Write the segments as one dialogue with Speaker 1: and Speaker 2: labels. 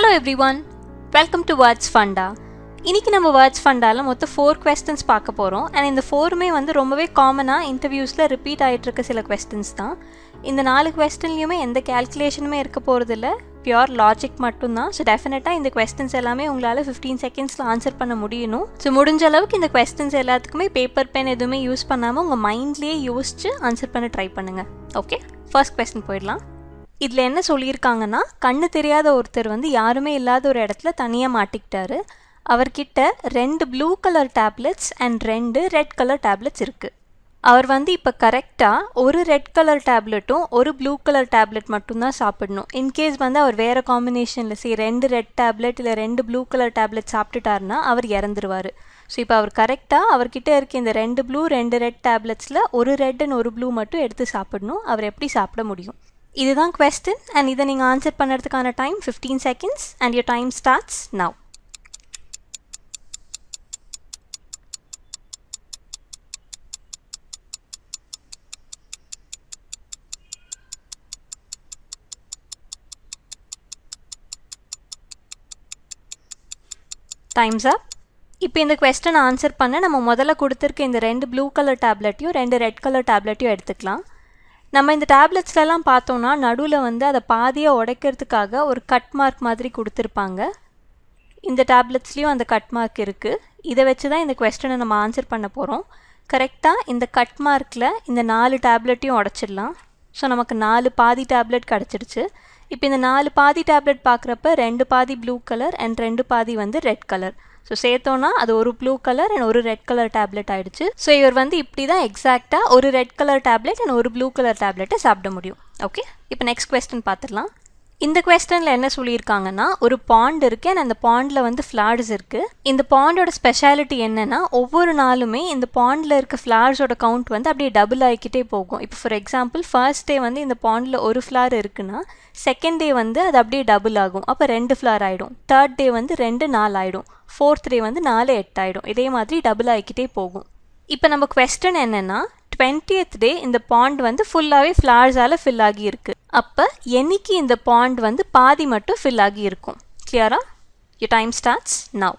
Speaker 1: Hello everyone welcome to words funda இன்றைக்கி நம்ம words ஃபண்டாவில் மொத்தம் ஃபோர் கொஸ்டின்ஸ் பார்க்க போகிறோம் அண்ட் இந்த ஃபோருமே வந்து ரொம்பவே காமனாக இன்டர்வியூஸில் ரிப்பீட் ஆகிட்டுருக்க சில கொஸ்டின்ஸ் தான் இந்த நாலு கொஸ்டின்லையுமே எந்த கேல்குலேஷனுமே இருக்க போகிறதில்ல பியோர் லாஜிக் மட்டும்தான் ஸோ டெஃபினட்டாக இந்த கொஸ்டின்ஸ் எல்லாமே உங்களால் ஃபிஃப்டீன் செகண்ட்ஸில் ஆன்சர் பண்ண முடியணும் ஸோ முடிஞ்ச அளவுக்கு இந்த கொஸ்டின்ஸ் எல்லாத்துக்குமே பேப்பர் பென் எதுவுமே யூஸ் பண்ணாமல் உங்கள் மைண்ட்லேயே யோசித்து ஆன்சர் பண்ண ட்ரை பண்ணுங்கள் ஓகே ஃபர்ஸ்ட் கொஸ்டின் போயிடலாம் இதில் என்ன சொல்லியிருக்காங்கன்னா கண்ணு தெரியாத ஒருத்தர் வந்து யாருமே இல்லாத ஒரு இடத்துல தனியாக மாட்டிக்கிட்டாரு அவர்கிட்ட ரெண்டு ப்ளூ கலர் டேப்லெட்ஸ் அண்ட் ரெண்டு ரெட் கலர் டேப்லெட்ஸ் இருக்குது அவர் வந்து இப்போ கரெக்டாக ஒரு ரெட் கலர் டேப்லெட்டும் ஒரு ப்ளூ கலர் டேப்லெட் மட்டும்தான் சாப்பிடணும் இன்கேஸ் வந்து அவர் வேறு காம்பினேஷனில் சரி ரெண்டு ரெட் டேப்லெட் இல்லை ரெண்டு ப்ளூ கலர் டேப்லெட் சாப்பிட்டுட்டாருன்னா அவர் இறந்துருவார் ஸோ இப்போ அவர் கரெக்டாக அவர்கிட்ட இருக்க இந்த ரெண்டு ப்ளூ ரெண்டு ரெட் டேப்லெட்ஸில் ஒரு ரெட் அண்ட் ஒரு ப்ளூ மட்டும் எடுத்து சாப்பிடணும் அவர் எப்படி சாப்பிட முடியும் இதுதான் கொஸ்டின் அண்ட் இதை நீங்கள் ஆன்சர் பண்ணுறதுக்கான time fifteen seconds and your time starts now time's up இப்போ இந்த கொஸ்டின் ஆன்சர் பண்ண நம்ம முதல்ல கொடுத்துருக்க இந்த ரெண்டு ப்ளூ கலர் டேப்லெட்டையும் ரெண்டு ரெட் கலர் டேப்லெட்டையும் எடுத்துக்கலாம் நம்ம இந்த டேப்லெட்ஸ்லலாம் பார்த்தோன்னா நடுவில் வந்து அதை பாதியாக உடைக்கிறதுக்காக ஒரு கட் மார்க் மாதிரி கொடுத்துருப்பாங்க இந்த டேப்லெட்ஸ்லேயும் அந்த கட் மார்க் இருக்குது இதை வச்சு தான் இந்த கொஸ்டனை நம்ம ஆன்சர் பண்ண போகிறோம் கரெக்டாக இந்த கட் மார்க்கில் இந்த நாலு டேப்லெட்டையும் உடச்சிடலாம் ஸோ நமக்கு நாலு பாதி டேப்லெட் கிடச்சிடுச்சு இப்போ இந்த நாலு பாதி டேப்லெட் பார்க்குறப்ப ரெண்டு பாதி ப்ளூ கலர் அண்ட் ரெண்டு பாதி வந்து ரெட் கலர் ஸோ சேர்த்தோன்னா அது ஒரு ப்ளூ கலர் அண்ட் ஒரு ரெட் கலர் டேப்லெட் ஆகிடுச்சு ஸோ இவர் வந்து இப்படி தான் எக்ஸாக்டாக ஒரு ரெட் கலர் டேப்லெட் அண்ட் ஒரு ப்ளூ கலர் டேப்லெட்டை சாப்பிட முடியும் ஓகே இப்போ நெக்ஸ்ட் கொஸ்டின் பார்த்துடலாம் இந்த கொஸ்டனில் என்ன சொல்லியிருக்காங்கன்னா ஒரு பாண்ட் இருக்குது அண்ட் அந்த பாண்டில் வந்து ஃப்ளார்ஸ் இருக்குது இந்த பாண்டோட ஸ்பெஷாலிட்டி என்னென்னா ஒவ்வொரு நாளுமே இந்த பாண்டில் இருக்க ஃப்ளார்ஸோட கவுண்ட் வந்து அப்படியே டபுள் ஆகிக்கிட்டே போகும் இப்போ ஃபார் எக்ஸாம்பிள் ஃபர்ஸ்ட் டே வந்து இந்த பாண்டில் ஒரு ஃப்ளார் இருக்குன்னா செகண்ட் டே வந்து அது அப்படியே டபுள் ஆகும் அப்போ ரெண்டு ஃப்ளார் ஆகிடும் தேர்ட் டே வந்து ரெண்டு நாள் ஆகிடும் ஃபோர்த் டே வந்து நாலு எட்டாயிடும் இதே மாதிரி டபுள் ஆகிக்கிட்டே போகும் இப்போ நம்ம கொஸ்டன் என்னென்னா டுவெண்ட்டியத் டே இந்த பாண்ட் வந்து ஃபுல்லாகவே ஃப்ளார்ஸால் ஃபில் ஆகியிருக்கு அப்போ என்னைக்கு இந்த பாண்ட் வந்து பாதி மட்டும் ஃபில் ஆகியிருக்கும் கிளியரா you time starts now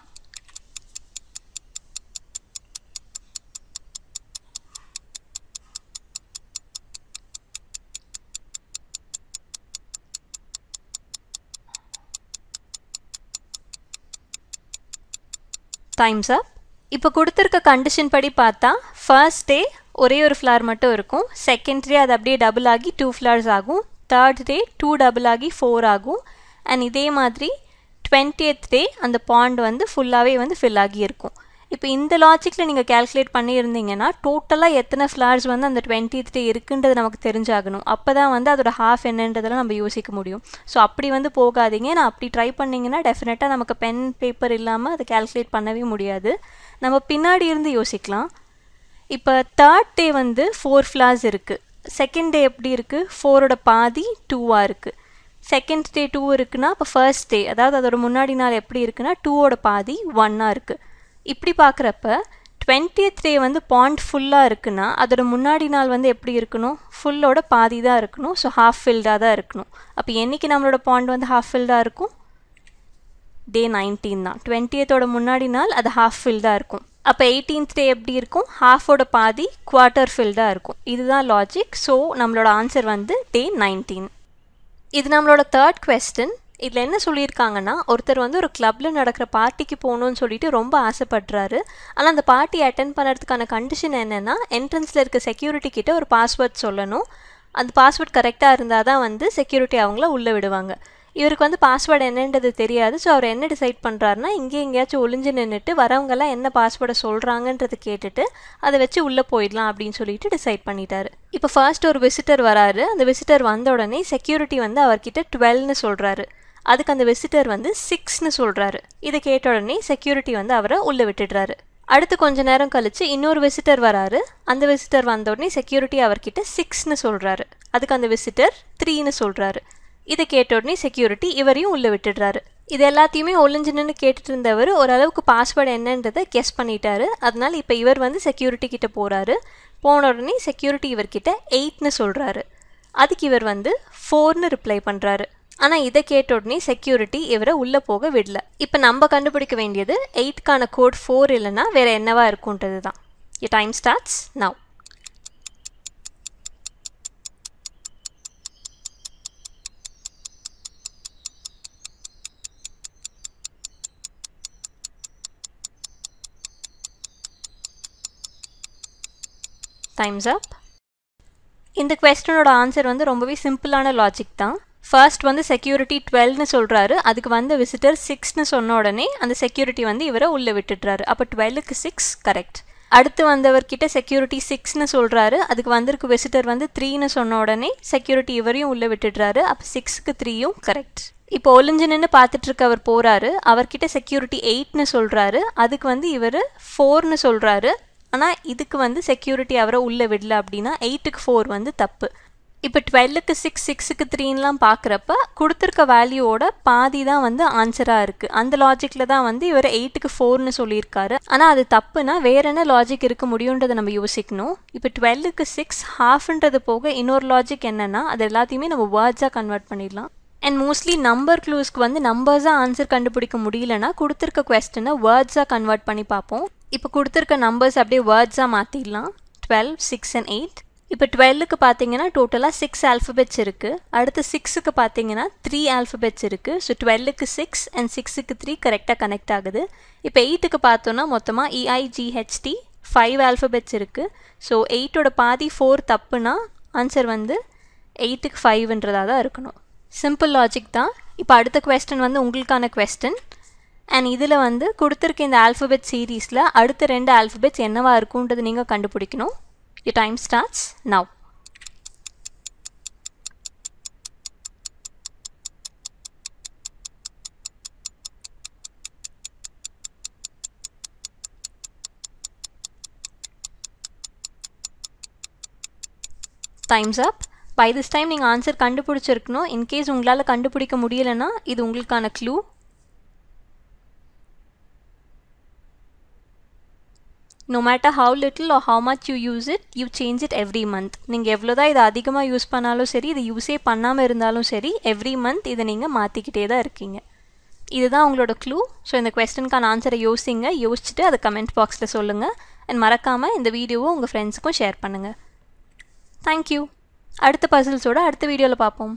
Speaker 1: time's up இப்போ கொடுத்துருக்க கண்டிஷன் படி பார்த்தா ஃபர்ஸ்ட் டே ஒரே ஒரு ஃப்ளார் மட்டும் இருக்கும் செகண்ட் டே அது அப்படியே டபுள் ஆகி டூ ஃப்ளார்ஸ் ஆகும் தேர்ட் டே டூ டபுள் ஆகி ஃபோர் ஆகும் அண்ட் இதே மாதிரி டுவெண்ட்டியத் டே அந்த பாண்ட் வந்து ஃபுல்லாகவே வந்து ஃபில் ஆகி இருக்கும் இப்போ இந்த லாஜிக்கில் நீங்கள் கேல்குலேட் பண்ணியிருந்தீங்கன்னா டோட்டலாக எத்தனை ஃப்ளார்ஸ் வந்து அந்த டுவெண்ட்டித் டே இருக்குன்றது நமக்கு தெரிஞ்சாகணும் அப்போ தான் வந்து அதோட ஹாஃப் என்னன்றதெல்லாம் நம்ம யோசிக்க முடியும் ஸோ அப்படி வந்து போகாதீங்க நான் அப்படி ட்ரை பண்ணிங்கன்னா டெஃபினட்டாக நமக்கு பென் பேப்பர் இல்லாமல் அதை கேல்குலேட் பண்ணவே முடியாது நம்ம பின்னாடி இருந்து யோசிக்கலாம் இப்போ தேர்ட் டே வந்து ஃபோர் ஃப்ளார்ஸ் இருக்குது செகண்ட் டே எப்படி இருக்குது ஃபோரோட பாதி டூவாக இருக்குது செகண்ட் டே டூ இருக்குன்னா இப்போ ஃபர்ஸ்ட் டே அதாவது அதோட முன்னாடி நாள் எப்படி இருக்குன்னா டூவோட பாதி ஒன்னாக இருக்குது இப்படி பார்க்குறப்ப டுவெண்ட்டியத் டே வந்து பாயிண்ட் ஃபுல்லாக இருக்குன்னா அதோட முன்னாடி நாள் வந்து எப்படி இருக்கணும் ஃபுல்லோட பாதி தான் இருக்கணும் ஸோ ஹாஃப் ஃபில்டாக தான் இருக்கணும் அப்போ என்றைக்கு நம்மளோட பாயிண்ட் வந்து ஹாஃப் ஃபில்டாக இருக்கும் டே நைன்டீன் தான் டுவெண்ட்டியத்தோட முன்னாடி நாள் அது ஹாஃப் ஃபில்டாக இருக்கும் அப்போ எயிட்டீன்த் டே எப்படி இருக்கும் ஹாஃபோட பாதி குவார்ட்டர் ஃபில்டாக இருக்கும் இதுதான் லாஜிக் ஸோ நம்மளோட ஆன்சர் வந்து டே நைன்டீன் இது நம்மளோட தேர்ட் கொஸ்டின் இதில் என்ன சொல்லியிருக்காங்கன்னா ஒருத்தர் வந்து ஒரு கிளப்பில் நடக்கிற பார்ட்டிக்கு போகணும்னு சொல்லிட்டு ரொம்ப ஆசைப்படுறாரு ஆனால் அந்த பார்ட்டி அட்டன் பண்ணுறதுக்கான கண்டிஷன் என்னென்னா என்ட்ரன்ஸில் இருக்க செக்யூரிட்டி கிட்ட ஒரு பாஸ்வேர்ட் சொல்லணும் அந்த பாஸ்வேர்ட் கரெக்டாக இருந்தால் தான் வந்து செக்யூரிட்டி அவங்கள உள்ளே விடுவாங்க இவருக்கு வந்து பாஸ்வேர்டு என்னன்றது தெரியாது ஸோ அவர் என்ன டிசைட் பண்ணுறாருனா இங்கே எங்கேயாச்சும் ஒளிஞ்சு நின்றுட்டு வரவங்கெல்லாம் என்ன பாஸ்வேர்டை சொல்கிறாங்கன்றது கேட்டுட்டு அதை வச்சு உள்ளே போயிடலாம் அப்படின்னு சொல்லிட்டு டிசைட் பண்ணிட்டாரு இப்போ ஃபர்ஸ்ட் ஒரு விசிட்டர் வராரு அந்த விசிட்டர் வந்த உடனே செக்யூரிட்டி வந்து அவர்கிட்ட டுவெல்னு சொல்கிறாரு அதுக்கு அந்த விசிட்டர் வந்து சிக்ஸ்னு சொல்கிறாரு இதை கேட்ட உடனே செக்யூரிட்டி வந்து அவரை உள்ளே விட்டுடுறாரு அடுத்து கொஞ்ச நேரம் கழித்து இன்னொரு விசிட்டர் வராரு அந்த விசிட்டர் வந்த உடனே செக்யூரிட்டி அவர்கிட்ட சிக்ஸ்னு சொல்கிறாரு அதுக்கு அந்த விசிட்டர் த்ரீன்னு சொல்கிறாரு இதை கேட்ட உடனே செக்யூரிட்டி இவரையும் உள்ளே விட்டுடுறாரு இது எல்லாத்தையுமே ஒழிஞ்சுன்னு கேட்டுட்டு இருந்தவர் ஓரளவுக்கு பாஸ்வேர்டு என்னன்றதை கெஸ் பண்ணிட்டாரு அதனால் இப்போ இவர் வந்து செக்யூரிட்டி கிட்ட போகிறாரு போன உடனே செக்யூரிட்டி இவர்கிட்ட எயிட்னு சொல்கிறாரு அதுக்கு இவர் வந்து ஃபோர்னு ரிப்ளை பண்ணுறாரு ஆனால் இதை கேட்ட உடனே செக்யூரிட்டி இவரை உள்ளே போக விடல இப்போ நம்ம கண்டுபிடிக்க வேண்டியது எயித்துக்கான கோட் ஃபோர் இல்லைன்னா வேறு என்னவாக இருக்குன்றது தான் time starts now time's up இந்த கொஸ்டனோட ஆன்சர் வந்து ரொம்பவே சிம்பிளான லாஜிக் தான் ஃபர்ஸ்ட் வந்து செக்யூரிட்டி டுவெல்னு சொல்கிறாரு அதுக்கு வந்த விசிட்டர் சிக்ஸ்னு சொன்ன உடனே அந்த செக்யூரிட்டி வந்து இவரை உள்ளே விட்டுடுறாரு அப்போ டுவெல்லுக்கு சிக்ஸ் கரெக்ட் அடுத்து வந்தவர்கிட்ட செக்யூரிட்டி சிக்ஸ்னு சொல்கிறாரு அதுக்கு வந்திருக்கு விசிட்டர் வந்து த்ரீன்னு சொன்ன உடனே செக்யூரிட்டி இவரையும் உள்ளே விட்டுடுறாரு அப்போ சிக்ஸுக்கு த்ரீயும் கரெக்ட் இப்போ ஒளிஞ்சு நின்று பார்த்துட்டு இருக்க அவர் போகிறாரு அவர்கிட்ட செக்யூரிட்டி எயிட்னு சொல்கிறாரு அதுக்கு வந்து இவர் ஃபோர்னு சொல்கிறாரு ஆனால் இதுக்கு வந்து செக்யூரிட்டி அவரை உள்ளே விடல அப்படின்னா எயிட்டுக்கு ஃபோர் வந்து தப்பு இப்போ டுவெல்லுக்கு சிக்ஸ் சிக்ஸுக்கு த்ரீன்லாம் பார்க்குறப்ப கொடுத்துருக்க வேல்யூவோட பாதி தான் வந்து ஆன்சராக இருக்குது அந்த லாஜிக்கில் தான் வந்து இவர் எயிட்டுக்கு ஃபோர்னு சொல்லியிருக்காரு ஆனால் அது தப்புனா வேற என்ன லாஜிக் இருக்க முடியுன்றதை நம்ம யோசிக்கணும் இப்போ டுவெல்லுக்கு சிக்ஸ் ஹாஃப்ன்றது போக இன்னொரு லாஜிக் என்னென்னா அது எல்லாத்தையுமே நம்ம வேர்ட்ஸாக கன்வெர்ட் பண்ணிடலாம் அண்ட் மோஸ்ட்லி நம்பர் க்ளூஸ்க்கு வந்து நம்பர்ஸாக ஆன்சர் கண்டுபிடிக்க முடியலன்னா கொடுத்துருக்க கொஸ்டினை வேர்ட்ஸாக கன்வெர்ட் பண்ணி பார்ப்போம் இப்போ கொடுத்துருக்க நம்பர்ஸ் அப்படியே வேர்ட்ஸாக மாற்றிடலாம் டுவெல் சிக்ஸ் அண்ட் எயிட் இப்போ டுவெல்லுக்கு பார்த்தீங்கன்னா டோட்டலாக சிக்ஸ் ஆல்ஃபபெட்ஸ் இருக்குது அடுத்து சிக்ஸுக்கு பார்த்தீங்கன்னா த்ரீ ஆல்ஃபபெட்ஸ் இருக்குது ஸோ டுவெல்லுக்கு சிக்ஸ் அண்ட் சிக்ஸுக்கு த்ரீ கரெக்டாக கனெக்ட் ஆகுது இப்போ எயிட்டுக்கு பார்த்தோன்னா மொத்தமாக இஐஜிஹெச்டி e ஃபைவ் ஆல்ஃபபெட்ஸ் இருக்குது ஸோ எயிட்டோட பாதி ஃபோர் தப்புனா ஆன்சர் வந்து எயிட்டுக்கு ஃபைவ்ன்றதாக தான் இருக்கணும் சிம்பிள் லாஜிக் தான் இப்போ அடுத்த கொஸ்டின் வந்து உங்களுக்கான கொஸ்டின் அண்ட் இதில் வந்து கொடுத்துருக்க இந்த ஆல்ஃபபெட் சீரீஸில் அடுத்த ரெண்டு ஆல்ஃபபெட்ஸ் என்னவாக இருக்குன்றது நீங்கள் கண்டுபிடிக்கணும் இ time starts now Time's up. By this time நீங்கள் ஆன்சர் கண்டுபிடிச்சிருக்கணும் இன்கேஸ் உங்களால் கண்டுபிடிக்க முடியலைன்னா இது உங்களுக்கான clue no matter how little or how much you use it you change it every month நீங்கள் எவ்வளோ தான் இதை அதிகமாக யூஸ் பண்ணாலும் சரி இதை யூஸே பண்ணாமல் இருந்தாலும் சரி எவ்ரி மந்த் இதை நீங்கள் மாற்றிக்கிட்டே தான் இருக்கீங்க இதுதான் உங்களோட க்ளூ ஸோ இந்த கொஸ்டனுக்கான ஆன்சரை யோசிங்க யோசிச்சுட்டு அதை கமெண்ட் பாக்ஸில் சொல்லுங்கள் அண்ட் மறக்காமல் இந்த வீடியோவும் உங்கள் ஃப்ரெண்ட்ஸுக்கும் ஷேர் பண்ணுங்கள் தேங்க்யூ அடுத்த பசில்ஸோட அடுத்த வீடியோவில் பார்ப்போம்